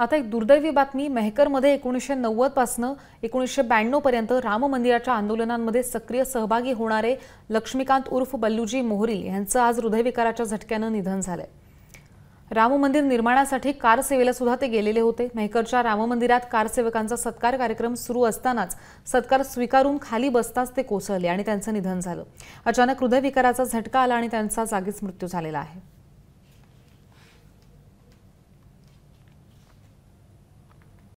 आता एक दुर्दैवी बातमी मेहकरमध्ये एकोणीसशे पासनं एकोणीसशे पर्यंत राम मंदिराच्या आंदोलनांमध्ये सक्रिय सहभागी होणारे लक्ष्मीकांत उर्फ बल्लूजी मोहरी यांचं आज हृदयविकाराच्या झटक्यानं निधन झालंय राम मंदिर निर्माणासाठी कारसेवेला सुद्धा ते गेलेले होते मेहकरच्या राममंदिरात कारसेवकांचा सत्कार कार्यक्रम सुरू असतानाच सत्कार स्वीकारून खाली बसताच ते कोसळले आणि त्यांचं निधन झालं अचानक हृदयविकाराचा झटका आला आणि त्यांचा जागीच मृत्यू झालेला आहे